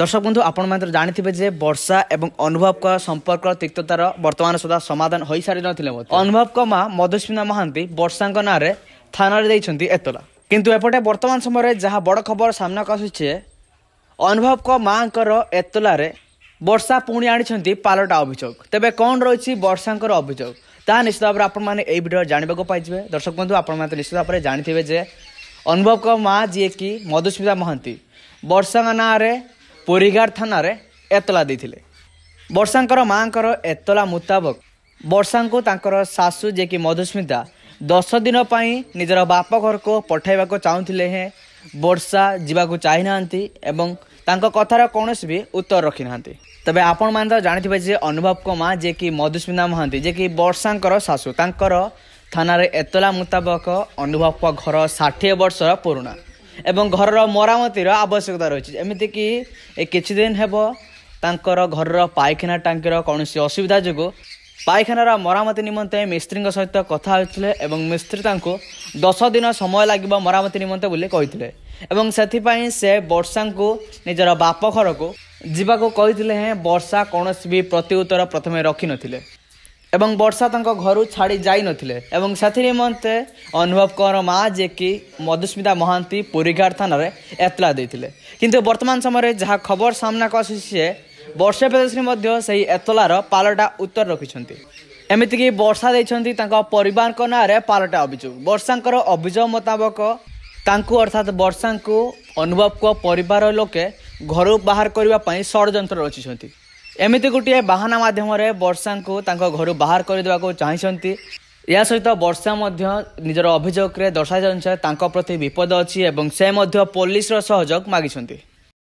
দর্শক বন্ধু আপনার জাঁথে যে বর্ষা এবং অনুভবক সম্পর্ক তিক্ততার বর্তমান সুদা সমাধান হয়ে সারি অনুভব অনুভবক মা মধুস্মিতা মহান্তি বর্ষা না থানায় দিয়েছেন এতলা কিন্তু এপটে বর্তমান সময় যা বড় খবর সামনাকে আসুছে অনুভবক মাঙ্কর এতলার বর্ষা পুঁ আনিছেন পালটা অভিযোগ তবে কণ রয়েছে বর্ষাঙ্কর অভিযোগ তা নিশ্চিত ভাবে আপনার এই ভিডিও জাঁয়া পাইবে দর্শক বন্ধু আপনার নিশ্চিত ভাবে জাঁথে যে অনুভবক মা যিয়ে মধুস্মিতা মহান্তি বর্ষা না ପୁରୀଘାଟ ଥାନାରେ ଏତଲା ଦେଇଥିଲେ ବର୍ଷାଙ୍କର ମାଆଙ୍କର ଏତଲା ମୁତାବକ ବର୍ଷାଙ୍କୁ ତାଙ୍କର ଶାଶୁ ଯିଏକି ମଧୁସ୍ମିତା ଦଶ ଦିନ ପାଇଁ ନିଜର ବାପ ଘରକୁ ପଠାଇବାକୁ ଚାହୁଁଥିଲେ ହେଁ ବର୍ଷା ଯିବାକୁ ଚାହିଁନାହାନ୍ତି ଏବଂ ତାଙ୍କ କଥାର କୌଣସି ବି ଉତ୍ତର ରଖିନାହାନ୍ତି ତେବେ ଆପଣମାନେ ତ ଜାଣିଥିବେ ଯେ ଅନୁଭବଙ୍କ ମାଆ ଯିଏକି ମଧୁସ୍ମିତା ମହାନ୍ତି ଯେ କି ବର୍ଷାଙ୍କର ଶାଶୁ ତାଙ୍କର ଥାନାରେ ଏତଲା ମୁତାବକ ଅନୁଭବଙ୍କ ଘର ଷାଠିଏ ବର୍ଷର ପୁରୁଣା ଏବଂ ଘରର ମରାମତିର ଆବଶ୍ୟକତା ରହିଛି ଏମିତିକି କିଛିଦିନ ହେବ ତାଙ୍କର ଘରର ପାଇଖାନା ଟାଙ୍କିର କୌଣସି ଅସୁବିଧା ଯୋଗୁଁ ପାଇଖାନାର ମରାମତି ନିମନ୍ତେ ମିସ୍ତ୍ରୀଙ୍କ ସହିତ କଥା ହୋଇଥିଲେ ଏବଂ ମିସ୍ତ୍ରୀ ତାଙ୍କୁ ଦଶ ଦିନ ସମୟ ଲାଗିବ ମରାମତି ନିମନ୍ତେ ବୋଲି କହିଥିଲେ ଏବଂ ସେଥିପାଇଁ ସେ ବର୍ଷାଙ୍କୁ ନିଜର ବାପ ଘରକୁ ଯିବାକୁ କହିଥିଲେ ହେଁ ବର୍ଷା କୌଣସି ବି ପ୍ରତ୍ୟୁତ୍ତର ପ୍ରଥମେ ରଖିନଥିଲେ ଏବଂ ବର୍ଷା ତାଙ୍କ ଘରୁ ଛାଡ଼ି ଯାଇନଥିଲେ ଏବଂ ସେଥି ନିମନ୍ତେ ଅନୁଭବ କର ମା ଯିଏକି ମଧୁସ୍ମିତା ମହାନ୍ତି ପୁରୀଘାଟ ଥାନାରେ ଏତଲା ଦେଇଥିଲେ କିନ୍ତୁ ବର୍ତ୍ତମାନ ସମୟରେ ଯାହା ଖବର ସାମ୍ନାକୁ ଆସୁଛି ସେ ବର୍ଷା ପ୍ରଦର୍ଶନୀ ମଧ୍ୟ ସେହି ଏତଲାର ପାଲଟା ଉତ୍ତର ରଖିଛନ୍ତି ଏମିତିକି ବର୍ଷା ଦେଇଛନ୍ତି ତାଙ୍କ ପରିବାରଙ୍କ ନାଁରେ ପାଲଟା ଅଭିଯୋଗ ବର୍ଷାଙ୍କର ଅଭିଯୋଗ ମୁତାବକ ତାଙ୍କୁ ଅର୍ଥାତ୍ ବର୍ଷାଙ୍କୁ ଅନୁଭବଙ୍କ ପରିବାର ଲୋକେ ଘରୁ ବାହାର କରିବା ପାଇଁ ଷଡ଼ଯନ୍ତ୍ର ରଚିଛନ୍ତି ଏମିତି ଗୋଟିଏ ବାହାନା ମାଧ୍ୟମରେ ବର୍ଷାଙ୍କୁ ତାଙ୍କ ଘରୁ ବାହାର କରିଦେବାକୁ ଚାହିଁଛନ୍ତି ଏହା ସହିତ ବର୍ଷା ମଧ୍ୟ ନିଜର ଅଭିଯୋଗରେ ଦର୍ଶାଯାଇଛି ତାଙ୍କ ପ୍ରତି ବିପଦ ଅଛି ଏବଂ ସେ ମଧ୍ୟ ପୋଲିସର ସହଯୋଗ ମାଗିଛନ୍ତି